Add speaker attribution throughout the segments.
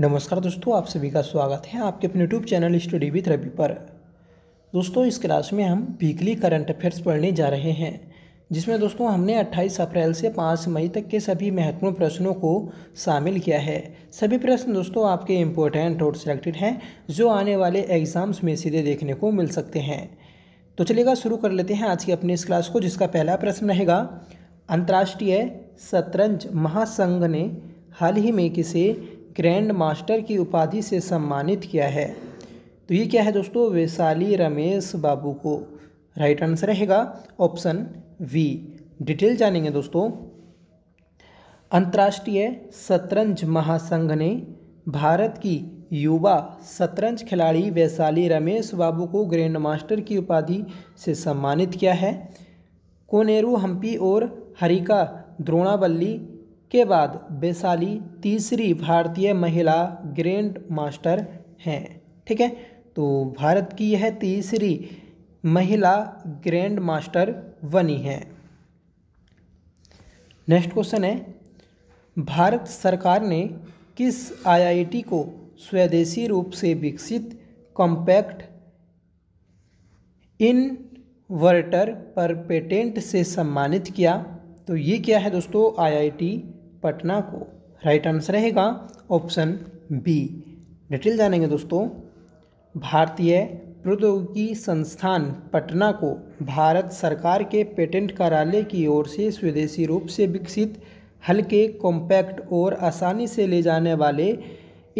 Speaker 1: नमस्कार दोस्तों आप सभी का स्वागत है आपके अपने YouTube channel study with Ravi पर दोस्तों इस क्लास में हम वीकली करंट अफेयर्स पढ़ने जा रहे हैं जिसमें दोस्तों हमने 28 अप्रैल से 5 मई तक के सभी महत्वपूर्ण प्रश्नों को शामिल किया है सभी प्रश्न दोस्तों आपके इम्पोर्टेंट और सिलेक्टेड हैं जो आने वाले एग्ज़ाम्स में सीधे देखने को मिल सकते हैं तो चलेगा शुरू कर लेते हैं आज की अपनी इस क्लास को जिसका पहला प्रश्न रहेगा अंतर्राष्ट्रीय शतरंज महासंघ ने हाल ही में किसे ग्रैंड मास्टर की उपाधि से सम्मानित किया है तो ये क्या है दोस्तों वैशाली रमेश बाबू को राइट आंसर रहेगा ऑप्शन वी डिटेल जानेंगे दोस्तों अंतर्राष्ट्रीय शतरंज महासंघ ने भारत की युवा शतरंज खिलाड़ी वैशाली रमेश बाबू को ग्रैंड मास्टर की उपाधि से सम्मानित किया है कोनेरू हम्पी और हरिका द्रोणावल्ली के बाद वैशाली तीसरी भारतीय महिला ग्रैंड मास्टर हैं ठीक है तो भारत की यह तीसरी महिला ग्रैंड मास्टर बनी है नेक्स्ट क्वेश्चन है भारत सरकार ने किस आईआईटी को स्वदेशी रूप से विकसित कॉम्पैक्ट इनवर्टर पर पेटेंट से सम्मानित किया तो ये क्या है दोस्तों आईआईटी पटना को राइट आंसर रहेगा ऑप्शन बी डिटेल जानेंगे दोस्तों भारतीय प्रौद्योगिकी संस्थान पटना को भारत सरकार के पेटेंट कार्यालय की ओर से स्वदेशी रूप से विकसित हल्के कॉम्पैक्ट और आसानी से ले जाने वाले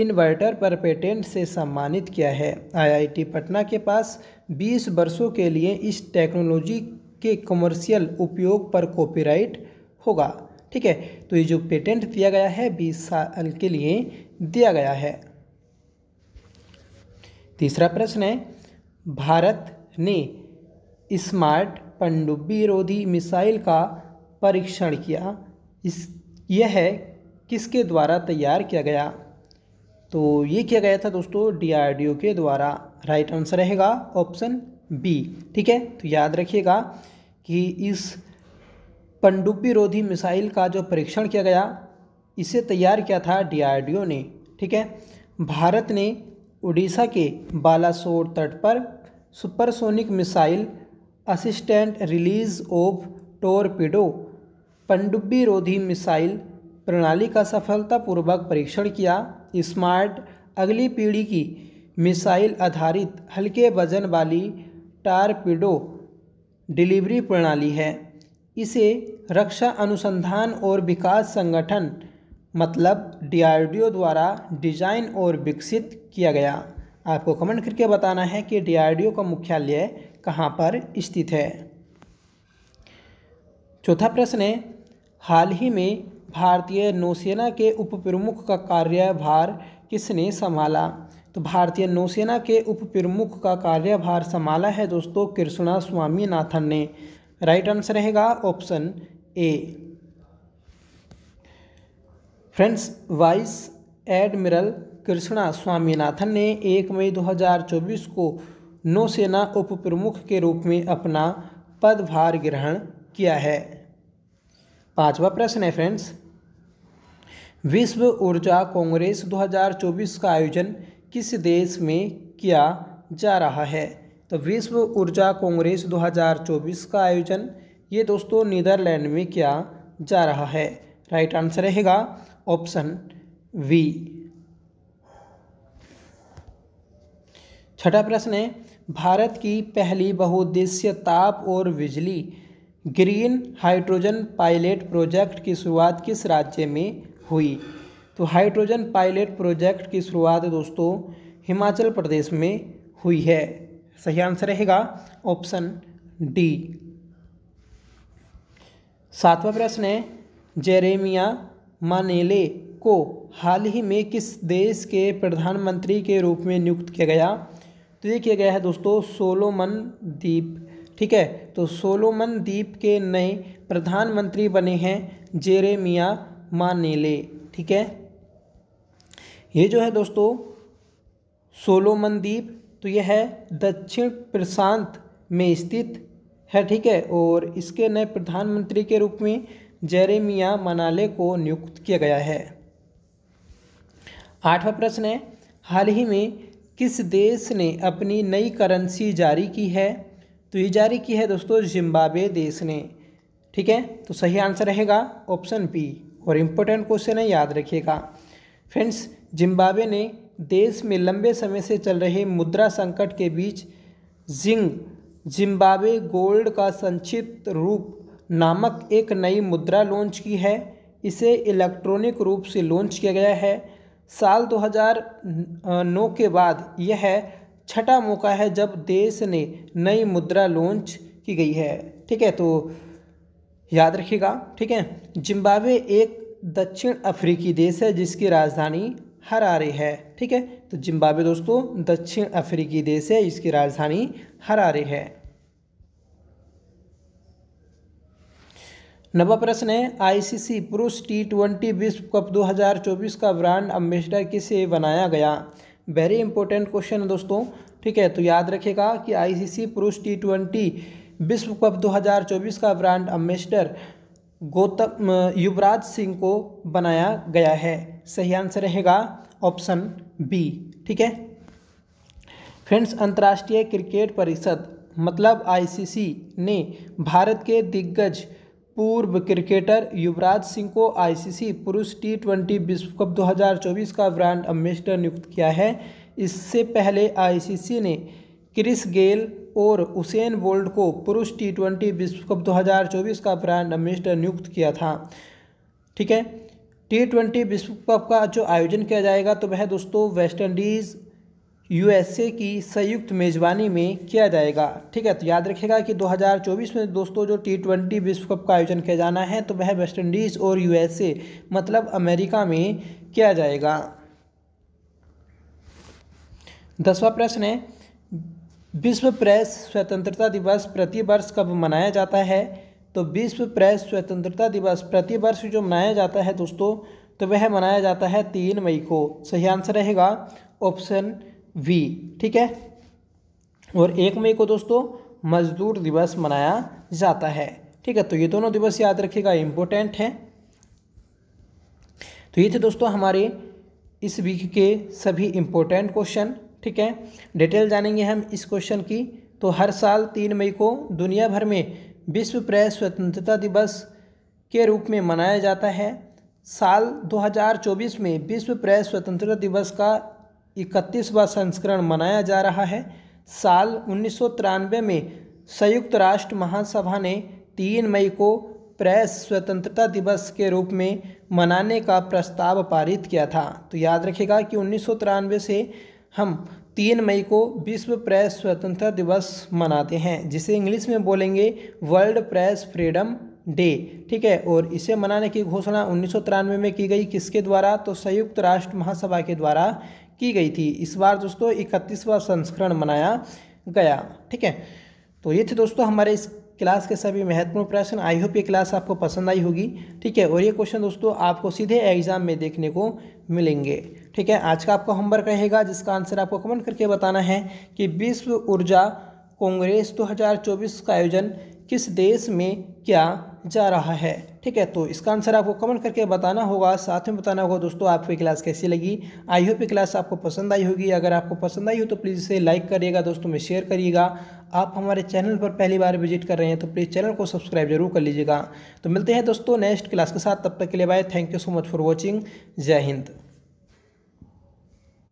Speaker 1: इन्वर्टर पर पेटेंट से सम्मानित किया है आईआईटी पटना के पास 20 वर्षों के लिए इस टेक्नोलॉजी के कमर्शियल उपयोग पर कॉपीराइट होगा ठीक है तो ये जो पेटेंट दिया गया है बीस साल के लिए दिया गया है तीसरा प्रश्न है भारत ने स्मार्ट पनडुब्बी रोधी मिसाइल का परीक्षण किया इस यह किसके द्वारा तैयार किया गया तो ये किया गया था दोस्तों डीआरडीओ के द्वारा राइट आंसर रहेगा ऑप्शन बी ठीक है तो याद रखिएगा कि इस पनडुब्बी रोधी मिसाइल का जो परीक्षण किया गया इसे तैयार किया था डीआरडीओ ने ठीक है भारत ने उड़ीसा के बालासोर तट पर supersonic missile assistant release of torpedo पनडुब्बी रोधी मिसाइल प्रणाली का सफलतापूर्वक परीक्षण किया स्मार्ट अगली पीढ़ी की मिसाइल आधारित हल्के वजन वाली टारपीडो डिलीवरी प्रणाली है इसे रक्षा अनुसंधान और विकास संगठन मतलब डीआरडीओ द्वारा डिजाइन और विकसित किया गया आपको कमेंट करके बताना है कि डीआरडीओ का मुख्यालय कहाँ पर स्थित है चौथा प्रश्न है हाल ही में भारतीय नौसेना के उप प्रमुख का कार्यभार किसने संभाला तो भारतीय नौसेना के उप प्रमुख का कार्यभार संभाला है दोस्तों कृष्णा स्वामीनाथन ने राइट आंसर रहेगा option A friends vice admiral Krishna Swaminathan ने 1 मई 2024 को नौसेना उप प्रमुख के रूप में अपना पदभार ग्रहण किया है पांचवा प्रश्न है फ्रेंड्स विश्व ऊर्जा कांग्रेस 2024 का आयोजन किस देश में किया जा रहा है तो विश्व ऊर्जा कांग्रेस 2024 का आयोजन ये दोस्तों नीदरलैंड में किया जा रहा है राइट आंसर रहेगा ऑप्शन वी छठा प्रश्न है भारत की पहली बहुउद्देश्य ताप और बिजली ग्रीन हाइड्रोजन पायलट प्रोजेक्ट की शुरुआत किस राज्य में हुई तो हाइड्रोजन पायलट प्रोजेक्ट की शुरुआत दोस्तों हिमाचल प्रदेश में हुई है सही आंसर रहेगा ऑप्शन डी सातवां प्रश्न है जेरेमिया मानेले को हाल ही में किस देश के प्रधानमंत्री के रूप में नियुक्त किया गया तो ये किया गया है दोस्तों सोलोमन द्वीप ठीक है तो सोलोमन द्वीप के नए प्रधानमंत्री बने हैं जेरेमिया मानेले ठीक है ये जो है दोस्तों सोलोमन द्वीप तो यह है दक्षिण प्रशांत में स्थित है ठीक है और इसके नए प्रधानमंत्री के रूप में जेरेमिया मनाले को नियुक्त किया गया है आठवां प्रश्न है हाल ही में किस देश ने अपनी नई करेंसी जारी की है तो ये जारी की है दोस्तों जिम्बाब्वे देश ने ठीक है तो सही आंसर रहेगा ऑप्शन बी और इम्पोर्टेंट क्वेश्चन है याद रखिएगा फ्रेंड्स जिम्बाब्वे ने देश में लंबे समय से चल रहे मुद्रा संकट के बीच जिंग जिम्बाब्वे गोल्ड का संक्षिप्त रूप नामक एक नई मुद्रा लॉन्च की है इसे इलेक्ट्रॉनिक रूप से लॉन्च किया गया है साल 2009 के बाद यह छठा मौका है जब देश ने नई मुद्रा लॉन्च की गई है ठीक है तो याद रखिएगा ठीक है जिम्बाब्वे एक दक्षिण अफ्रीकी देश है जिसकी राजधानी हरारे है ठीक है तो जिम्बाब्वे दोस्तों दक्षिण अफ्रीकी देश है इसकी राजधानी हरारे है नवा प्रश्न है आईसीसी पुरुष टी ट्वेंटी विश्व कप 2024 का ब्रांड अम्बेसडर किसे बनाया गया वेरी इंपॉर्टेंट क्वेश्चन है दोस्तों ठीक है तो याद रखेगा कि आईसीसी पुरुष टी ट्वेंटी विश्व कप 2024 का ब्रांड अम्बेसडर गौतम युवराज सिंह को बनाया गया है सही आंसर रहेगा ऑप्शन बी ठीक है फ्रेंड्स अंतर्राष्ट्रीय क्रिकेट परिषद मतलब आईसीसी ने भारत के दिग्गज पूर्व क्रिकेटर युवराज सिंह को आईसीसी पुरुष टी ट्वेंटी विश्व कप 2024 का ब्रांड एम्बेसडर नियुक्त किया है इससे पहले आईसीसी ने क्रिस गेल और उसेन बोल्ट को पुरुष टी ट्वेंटी विश्व कप 2024 का ब्रांड एम्बेसडर नियुक्त किया था ठीक है टी ट्वेंटी विश्व कप का जो आयोजन किया जाएगा तो वह दोस्तों वेस्ट इंडीज़ यूएसए की संयुक्त मेज़बानी में किया जाएगा ठीक है तो याद रखेगा कि 2024 में दोस्तों जो टी ट्वेंटी विश्व कप का आयोजन किया जाना है तो वह वेस्ट इंडीज़ और यूएसए मतलब अमेरिका में किया जाएगा दसवा प्रश्न है विश्व प्रेस स्वतंत्रता दिवस प्रतिवर्ष कब मनाया जाता है तो विश्व प्रेस स्वतंत्रता दिवस प्रतिवर्ष जो मनाया जाता है दोस्तों तो वह मनाया जाता है तीन मई को सही आंसर रहेगा ऑप्शन वी ठीक है और एक मई को दोस्तों मजदूर दिवस मनाया जाता है ठीक है तो ये दोनों दिवस याद रखिएगा इम्पोर्टेंट है तो ये थे दोस्तों हमारे इस वीक के सभी इम्पोर्टेंट क्वेश्चन ठीक है डिटेल जानेंगे हम इस क्वेश्चन की तो हर साल तीन मई को दुनिया भर में विश्व प्रेस स्वतंत्रता दिवस के रूप में मनाया जाता है साल 2024 में विश्व प्रेस स्वतंत्रता दिवस का इकतीसवा संस्करण मनाया जा रहा है साल उन्नीस में संयुक्त राष्ट्र महासभा ने तीन मई को प्रेस स्वतंत्रता दिवस के रूप में मनाने का प्रस्ताव पारित किया था तो याद रखेगा कि उन्नीस से हम तीन मई को विश्व प्रेस स्वतंत्रता दिवस मनाते हैं जिसे इंग्लिश में बोलेंगे वर्ल्ड प्रेस फ्रीडम डे ठीक है और इसे मनाने की घोषणा उन्नीस में की गई किसके द्वारा तो संयुक्त राष्ट्र महासभा के द्वारा की गई थी इस बार दोस्तों इकतीसवां संस्करण मनाया गया ठीक है तो ये थे दोस्तों हमारे इस क्लास के सभी महत्वपूर्ण प्रश्न आई होप ये क्लास आपको पसंद आई होगी ठीक है और ये क्वेश्चन दोस्तों आपको सीधे एग्जाम में देखने को मिलेंगे ठीक है आज का आपका होमवर्क रहेगा जिसका आंसर आपको कमेंट करके बताना है कि विश्व ऊर्जा कांग्रेस 2024 का आयोजन किस देश में क्या जा रहा है ठीक है तो इसका आंसर आपको कमेंट करके बताना होगा साथ में बताना होगा दोस्तों आपको ये क्लास कैसी लगी आई होप ये क्लास आपको पसंद आई होगी अगर आपको पसंद आई हो तो प्लीज़ इसे लाइक करिएगा दोस्तों में शेयर करिएगा आप हमारे चैनल पर पहली बार विजिट कर रहे हैं तो प्लीज़ चैनल को सब्सक्राइब जरूर कर लीजिएगा तो मिलते हैं दोस्तों नेक्स्ट क्लास के साथ तब तक के लिए bye thank you so much for watching Jai Hind